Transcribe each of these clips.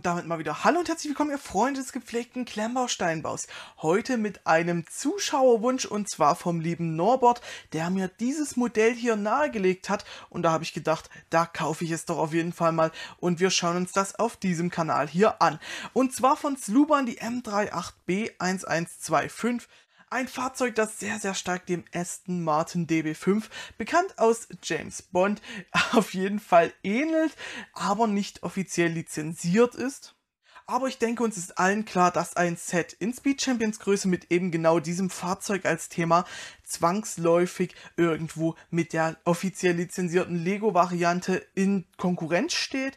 und damit mal wieder Hallo und herzlich willkommen, ihr Freunde des gepflegten Klemmbausteinbaus. Heute mit einem Zuschauerwunsch und zwar vom lieben Norbert, der mir dieses Modell hier nahegelegt hat und da habe ich gedacht, da kaufe ich es doch auf jeden Fall mal und wir schauen uns das auf diesem Kanal hier an. Und zwar von Sluban die M38B1125 ein Fahrzeug, das sehr, sehr stark dem Aston Martin DB5, bekannt aus James Bond, auf jeden Fall ähnelt, aber nicht offiziell lizenziert ist. Aber ich denke, uns ist allen klar, dass ein Set in Speed Champions Größe mit eben genau diesem Fahrzeug als Thema zwangsläufig irgendwo mit der offiziell lizenzierten Lego-Variante in Konkurrenz steht.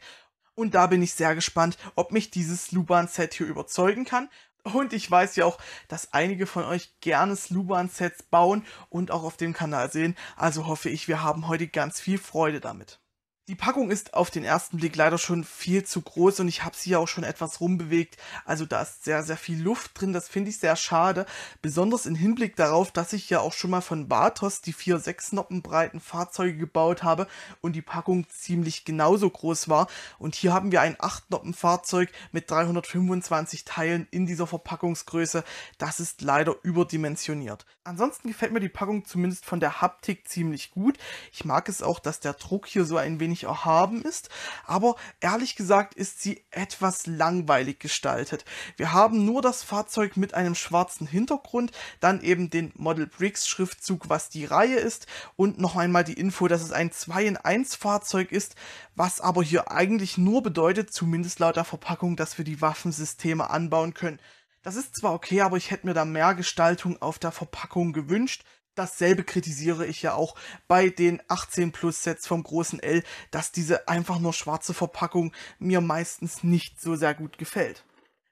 Und da bin ich sehr gespannt, ob mich dieses Luban-Set hier überzeugen kann und ich weiß ja auch, dass einige von euch gerne Sluban-Sets bauen und auch auf dem Kanal sehen. Also hoffe ich, wir haben heute ganz viel Freude damit. Die Packung ist auf den ersten Blick leider schon viel zu groß und ich habe sie ja auch schon etwas rumbewegt. Also da ist sehr, sehr viel Luft drin. Das finde ich sehr schade. Besonders im Hinblick darauf, dass ich ja auch schon mal von Bartos die vier sechs Noppen breiten Fahrzeuge gebaut habe und die Packung ziemlich genauso groß war. Und hier haben wir ein 8 Noppen Fahrzeug mit 325 Teilen in dieser Verpackungsgröße. Das ist leider überdimensioniert. Ansonsten gefällt mir die Packung zumindest von der Haptik ziemlich gut. Ich mag es auch, dass der Druck hier so ein wenig wenig erhaben ist, aber ehrlich gesagt ist sie etwas langweilig gestaltet. Wir haben nur das Fahrzeug mit einem schwarzen Hintergrund, dann eben den Model Briggs Schriftzug, was die Reihe ist und noch einmal die Info, dass es ein 2 in 1 Fahrzeug ist, was aber hier eigentlich nur bedeutet, zumindest laut der Verpackung, dass wir die Waffensysteme anbauen können. Das ist zwar okay, aber ich hätte mir da mehr Gestaltung auf der Verpackung gewünscht dasselbe kritisiere ich ja auch bei den 18 Plus Sets vom großen L, dass diese einfach nur schwarze Verpackung mir meistens nicht so sehr gut gefällt.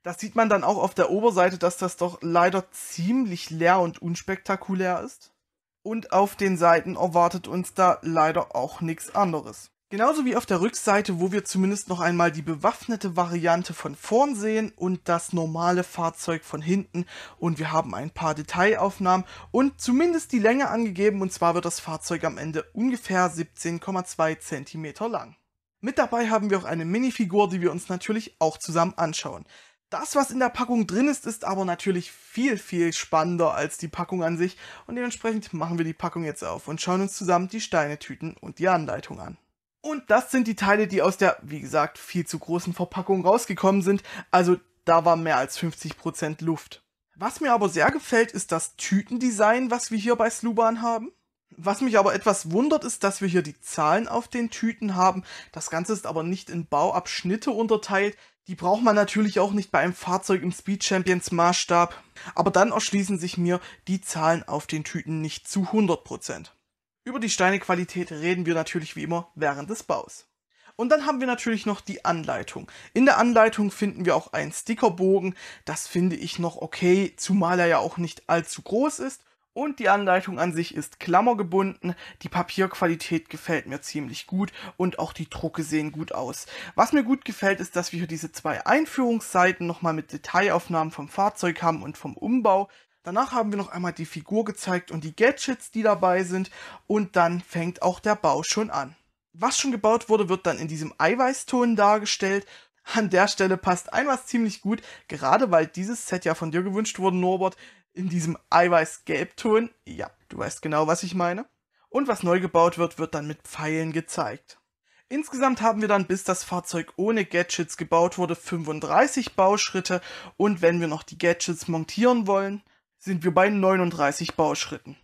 Das sieht man dann auch auf der Oberseite, dass das doch leider ziemlich leer und unspektakulär ist. Und auf den Seiten erwartet uns da leider auch nichts anderes. Genauso wie auf der Rückseite, wo wir zumindest noch einmal die bewaffnete Variante von vorn sehen und das normale Fahrzeug von hinten. Und wir haben ein paar Detailaufnahmen und zumindest die Länge angegeben. Und zwar wird das Fahrzeug am Ende ungefähr 17,2 cm lang. Mit dabei haben wir auch eine Minifigur, die wir uns natürlich auch zusammen anschauen. Das, was in der Packung drin ist, ist aber natürlich viel, viel spannender als die Packung an sich und dementsprechend machen wir die Packung jetzt auf und schauen uns zusammen die Steinetüten und die Anleitung an. Und das sind die Teile, die aus der, wie gesagt, viel zu großen Verpackung rausgekommen sind. Also da war mehr als 50% Luft. Was mir aber sehr gefällt, ist das Tütendesign, was wir hier bei Sluban haben. Was mich aber etwas wundert, ist, dass wir hier die Zahlen auf den Tüten haben. Das Ganze ist aber nicht in Bauabschnitte unterteilt. Die braucht man natürlich auch nicht bei einem Fahrzeug im Speed Champions Maßstab. Aber dann erschließen sich mir die Zahlen auf den Tüten nicht zu 100%. Über die Steinequalität reden wir natürlich wie immer während des Baus. Und dann haben wir natürlich noch die Anleitung. In der Anleitung finden wir auch einen Stickerbogen. Das finde ich noch okay, zumal er ja auch nicht allzu groß ist. Und die Anleitung an sich ist klammergebunden. Die Papierqualität gefällt mir ziemlich gut und auch die Drucke sehen gut aus. Was mir gut gefällt, ist, dass wir hier diese zwei Einführungsseiten nochmal mit Detailaufnahmen vom Fahrzeug haben und vom Umbau. Danach haben wir noch einmal die Figur gezeigt und die Gadgets, die dabei sind. Und dann fängt auch der Bau schon an. Was schon gebaut wurde, wird dann in diesem Eiweißton dargestellt. An der Stelle passt ein was ziemlich gut, gerade weil dieses Set ja von dir gewünscht wurde, Norbert, in diesem Eiweiß-Gelbton. Ja, du weißt genau, was ich meine. Und was neu gebaut wird, wird dann mit Pfeilen gezeigt. Insgesamt haben wir dann, bis das Fahrzeug ohne Gadgets gebaut wurde, 35 Bauschritte und wenn wir noch die Gadgets montieren wollen, sind wir bei 39 Bauschritten.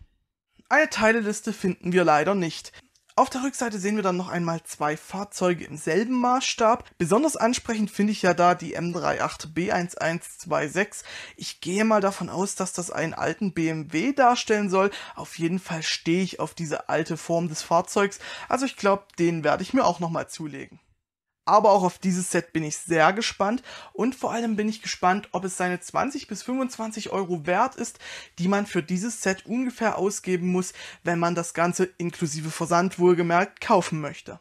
Eine Teileliste finden wir leider nicht. Auf der Rückseite sehen wir dann noch einmal zwei Fahrzeuge im selben Maßstab. Besonders ansprechend finde ich ja da die M38B1126. Ich gehe mal davon aus, dass das einen alten BMW darstellen soll. Auf jeden Fall stehe ich auf diese alte Form des Fahrzeugs. Also ich glaube, den werde ich mir auch nochmal zulegen. Aber auch auf dieses Set bin ich sehr gespannt und vor allem bin ich gespannt, ob es seine 20 bis 25 Euro wert ist, die man für dieses Set ungefähr ausgeben muss, wenn man das Ganze inklusive Versand wohlgemerkt kaufen möchte.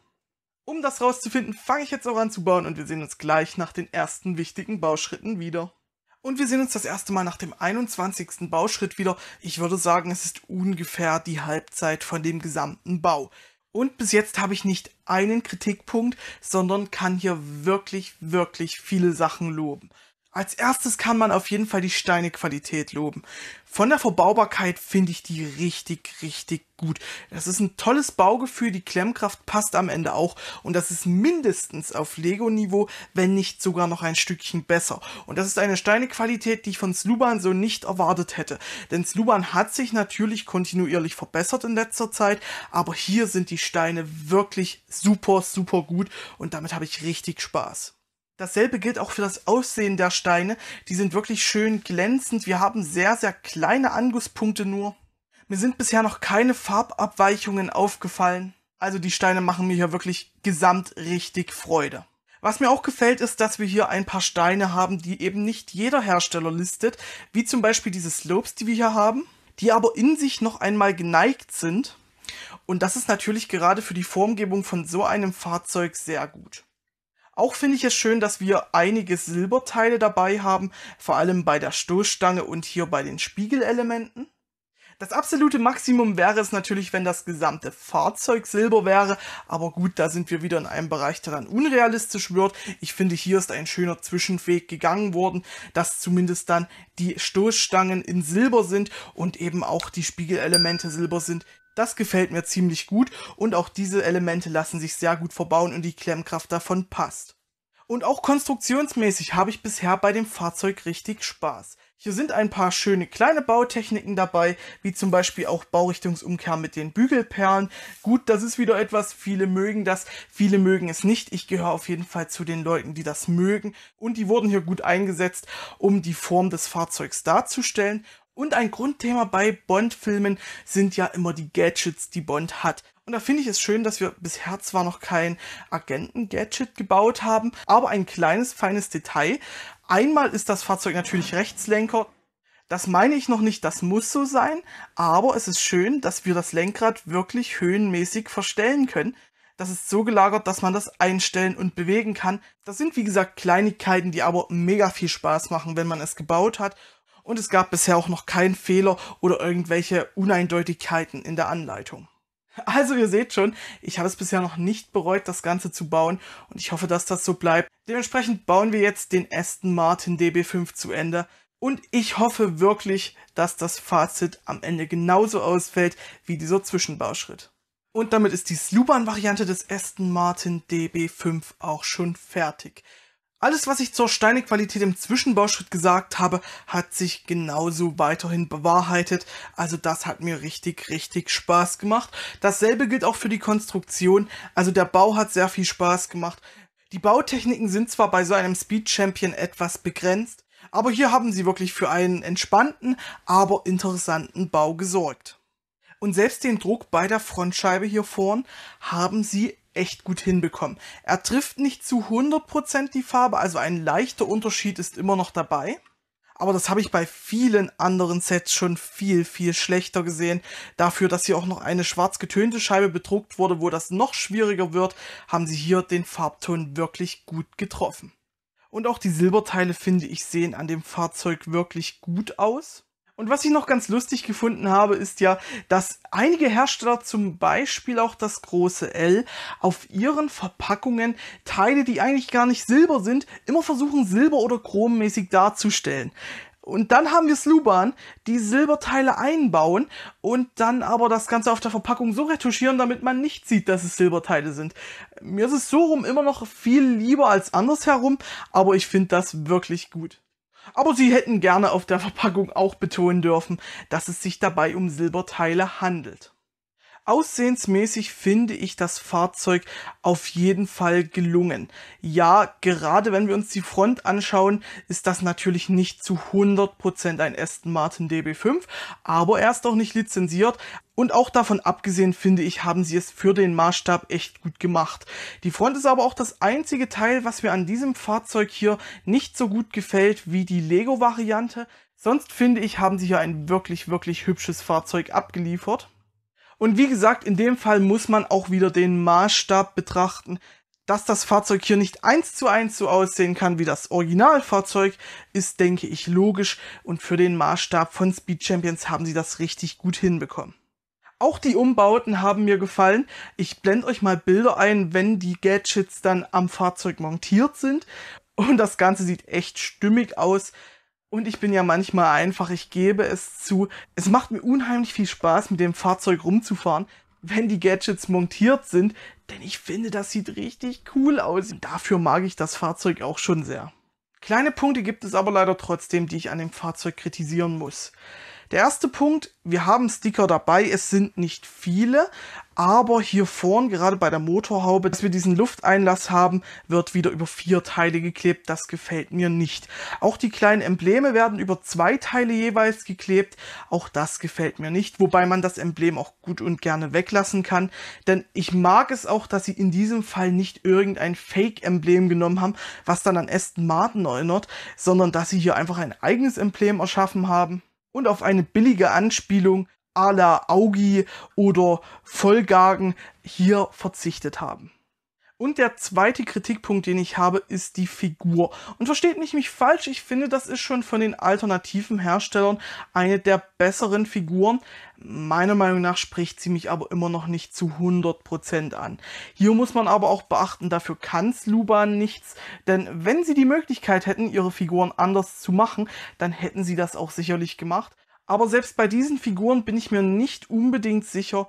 Um das rauszufinden, fange ich jetzt auch an zu bauen und wir sehen uns gleich nach den ersten wichtigen Bauschritten wieder. Und wir sehen uns das erste Mal nach dem 21. Bauschritt wieder. Ich würde sagen, es ist ungefähr die Halbzeit von dem gesamten Bau. Und bis jetzt habe ich nicht einen Kritikpunkt, sondern kann hier wirklich, wirklich viele Sachen loben. Als erstes kann man auf jeden Fall die Steinequalität loben. Von der Verbaubarkeit finde ich die richtig, richtig gut. Das ist ein tolles Baugefühl, die Klemmkraft passt am Ende auch und das ist mindestens auf Lego-Niveau, wenn nicht sogar noch ein Stückchen besser. Und das ist eine Steinequalität, die ich von Sluban so nicht erwartet hätte. Denn Sluban hat sich natürlich kontinuierlich verbessert in letzter Zeit, aber hier sind die Steine wirklich super, super gut und damit habe ich richtig Spaß. Dasselbe gilt auch für das Aussehen der Steine. Die sind wirklich schön glänzend. Wir haben sehr, sehr kleine Angusspunkte nur. Mir sind bisher noch keine Farbabweichungen aufgefallen. Also die Steine machen mir hier wirklich gesamt richtig Freude. Was mir auch gefällt, ist, dass wir hier ein paar Steine haben, die eben nicht jeder Hersteller listet, wie zum Beispiel diese Slopes, die wir hier haben, die aber in sich noch einmal geneigt sind. Und das ist natürlich gerade für die Formgebung von so einem Fahrzeug sehr gut. Auch finde ich es schön, dass wir einige Silberteile dabei haben, vor allem bei der Stoßstange und hier bei den Spiegelelementen. Das absolute Maximum wäre es natürlich, wenn das gesamte Fahrzeug silber wäre, aber gut, da sind wir wieder in einem Bereich, der dann unrealistisch wird. Ich finde, hier ist ein schöner Zwischenweg gegangen worden, dass zumindest dann die Stoßstangen in Silber sind und eben auch die Spiegelelemente silber sind. Das gefällt mir ziemlich gut und auch diese Elemente lassen sich sehr gut verbauen und die Klemmkraft davon passt. Und auch konstruktionsmäßig habe ich bisher bei dem Fahrzeug richtig Spaß. Hier sind ein paar schöne kleine Bautechniken dabei, wie zum Beispiel auch Baurichtungsumkehr mit den Bügelperlen. Gut, das ist wieder etwas, viele mögen das, viele mögen es nicht. Ich gehöre auf jeden Fall zu den Leuten, die das mögen. Und die wurden hier gut eingesetzt, um die Form des Fahrzeugs darzustellen. Und ein Grundthema bei Bond-Filmen sind ja immer die Gadgets, die Bond hat. Und da finde ich es schön, dass wir bisher zwar noch kein Agenten-Gadget gebaut haben, aber ein kleines, feines Detail. Einmal ist das Fahrzeug natürlich Rechtslenker. Das meine ich noch nicht, das muss so sein, aber es ist schön, dass wir das Lenkrad wirklich höhenmäßig verstellen können. Das ist so gelagert, dass man das einstellen und bewegen kann. Das sind wie gesagt Kleinigkeiten, die aber mega viel Spaß machen, wenn man es gebaut hat und es gab bisher auch noch keinen Fehler oder irgendwelche Uneindeutigkeiten in der Anleitung. Also ihr seht schon, ich habe es bisher noch nicht bereut, das Ganze zu bauen und ich hoffe, dass das so bleibt. Dementsprechend bauen wir jetzt den Aston Martin DB5 zu Ende und ich hoffe wirklich, dass das Fazit am Ende genauso ausfällt wie dieser Zwischenbauschritt. Und damit ist die Sluban-Variante des Aston Martin DB5 auch schon fertig. Alles, was ich zur Steinequalität im Zwischenbauschritt gesagt habe, hat sich genauso weiterhin bewahrheitet. Also das hat mir richtig, richtig Spaß gemacht. Dasselbe gilt auch für die Konstruktion. Also der Bau hat sehr viel Spaß gemacht. Die Bautechniken sind zwar bei so einem Speed Champion etwas begrenzt, aber hier haben sie wirklich für einen entspannten, aber interessanten Bau gesorgt. Und selbst den Druck bei der Frontscheibe hier vorn haben sie echt gut hinbekommen. Er trifft nicht zu 100% die Farbe, also ein leichter Unterschied ist immer noch dabei. Aber das habe ich bei vielen anderen Sets schon viel, viel schlechter gesehen. Dafür, dass hier auch noch eine schwarz getönte Scheibe bedruckt wurde, wo das noch schwieriger wird, haben sie hier den Farbton wirklich gut getroffen. Und auch die Silberteile, finde ich, sehen an dem Fahrzeug wirklich gut aus. Und was ich noch ganz lustig gefunden habe, ist ja, dass einige Hersteller, zum Beispiel auch das große L, auf ihren Verpackungen Teile, die eigentlich gar nicht silber sind, immer versuchen, silber- oder chrommäßig darzustellen. Und dann haben wir Sluban, die Silberteile einbauen und dann aber das Ganze auf der Verpackung so retuschieren, damit man nicht sieht, dass es Silberteile sind. Mir ist es so rum immer noch viel lieber als andersherum, aber ich finde das wirklich gut aber sie hätten gerne auf der Verpackung auch betonen dürfen, dass es sich dabei um Silberteile handelt. Aussehensmäßig finde ich das Fahrzeug auf jeden Fall gelungen. Ja, gerade wenn wir uns die Front anschauen, ist das natürlich nicht zu 100% ein Aston Martin DB5, aber er ist auch nicht lizenziert, und auch davon abgesehen, finde ich, haben sie es für den Maßstab echt gut gemacht. Die Front ist aber auch das einzige Teil, was mir an diesem Fahrzeug hier nicht so gut gefällt wie die Lego-Variante. Sonst finde ich, haben sie hier ein wirklich, wirklich hübsches Fahrzeug abgeliefert. Und wie gesagt, in dem Fall muss man auch wieder den Maßstab betrachten, dass das Fahrzeug hier nicht eins zu eins so aussehen kann wie das Originalfahrzeug, ist, denke ich, logisch und für den Maßstab von Speed Champions haben sie das richtig gut hinbekommen. Auch die Umbauten haben mir gefallen. Ich blende euch mal Bilder ein, wenn die Gadgets dann am Fahrzeug montiert sind. Und das Ganze sieht echt stimmig aus. Und ich bin ja manchmal einfach, ich gebe es zu. Es macht mir unheimlich viel Spaß, mit dem Fahrzeug rumzufahren, wenn die Gadgets montiert sind, denn ich finde, das sieht richtig cool aus. Und dafür mag ich das Fahrzeug auch schon sehr. Kleine Punkte gibt es aber leider trotzdem, die ich an dem Fahrzeug kritisieren muss. Der erste Punkt, wir haben Sticker dabei, es sind nicht viele, aber hier vorn, gerade bei der Motorhaube, dass wir diesen Lufteinlass haben, wird wieder über vier Teile geklebt, das gefällt mir nicht. Auch die kleinen Embleme werden über zwei Teile jeweils geklebt, auch das gefällt mir nicht, wobei man das Emblem auch gut und gerne weglassen kann, denn ich mag es auch, dass sie in diesem Fall nicht irgendein Fake-Emblem genommen haben, was dann an Aston Martin erinnert, sondern dass sie hier einfach ein eigenes Emblem erschaffen haben und auf eine billige Anspielung à la Augie oder Vollgagen hier verzichtet haben. Und der zweite Kritikpunkt, den ich habe, ist die Figur. Und versteht nicht mich falsch, ich finde, das ist schon von den alternativen Herstellern eine der besseren Figuren. Meiner Meinung nach spricht sie mich aber immer noch nicht zu 100% an. Hier muss man aber auch beachten, dafür kanns Luban nichts, denn wenn sie die Möglichkeit hätten, ihre Figuren anders zu machen, dann hätten sie das auch sicherlich gemacht. Aber selbst bei diesen Figuren bin ich mir nicht unbedingt sicher,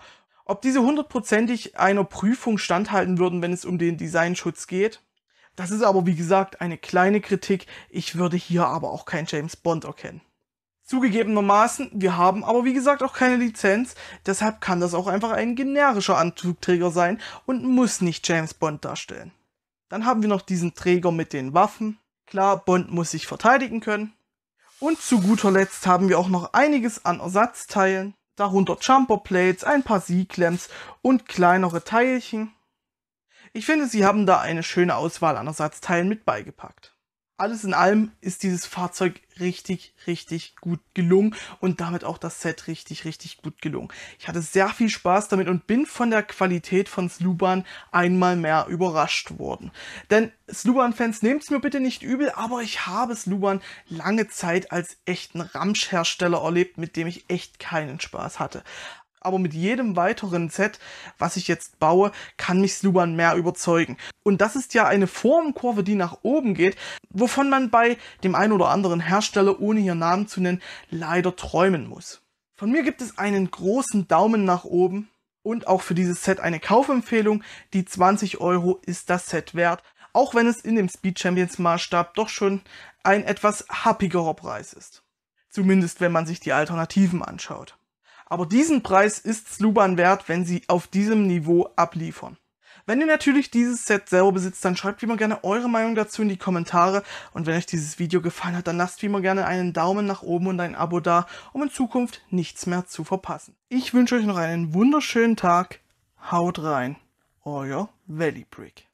ob diese hundertprozentig einer Prüfung standhalten würden, wenn es um den Designschutz geht? Das ist aber wie gesagt eine kleine Kritik. Ich würde hier aber auch kein James Bond erkennen. Zugegebenermaßen, wir haben aber wie gesagt auch keine Lizenz, deshalb kann das auch einfach ein generischer Anzugträger sein und muss nicht James Bond darstellen. Dann haben wir noch diesen Träger mit den Waffen. Klar, Bond muss sich verteidigen können. Und zu guter Letzt haben wir auch noch einiges an Ersatzteilen darunter Jumper Plates, ein paar Z-Clamps und kleinere Teilchen. Ich finde, sie haben da eine schöne Auswahl an Ersatzteilen mit beigepackt alles in allem ist dieses Fahrzeug richtig, richtig gut gelungen und damit auch das Set richtig, richtig gut gelungen. Ich hatte sehr viel Spaß damit und bin von der Qualität von Sluban einmal mehr überrascht worden. Denn Sluban-Fans, nehmt's mir bitte nicht übel, aber ich habe Sluban lange Zeit als echten Ramsch-Hersteller erlebt, mit dem ich echt keinen Spaß hatte. Aber mit jedem weiteren Set, was ich jetzt baue, kann mich Sluban mehr überzeugen. Und das ist ja eine Formkurve, die nach oben geht, wovon man bei dem einen oder anderen Hersteller, ohne hier Namen zu nennen, leider träumen muss. Von mir gibt es einen großen Daumen nach oben und auch für dieses Set eine Kaufempfehlung. Die 20 Euro ist das Set wert, auch wenn es in dem Speed Champions Maßstab doch schon ein etwas happigerer Preis ist. Zumindest wenn man sich die Alternativen anschaut. Aber diesen Preis ist Sluban wert, wenn sie auf diesem Niveau abliefern. Wenn ihr natürlich dieses Set selber besitzt, dann schreibt wie immer gerne eure Meinung dazu in die Kommentare. Und wenn euch dieses Video gefallen hat, dann lasst wie immer gerne einen Daumen nach oben und ein Abo da, um in Zukunft nichts mehr zu verpassen. Ich wünsche euch noch einen wunderschönen Tag. Haut rein. Euer Valley Brick.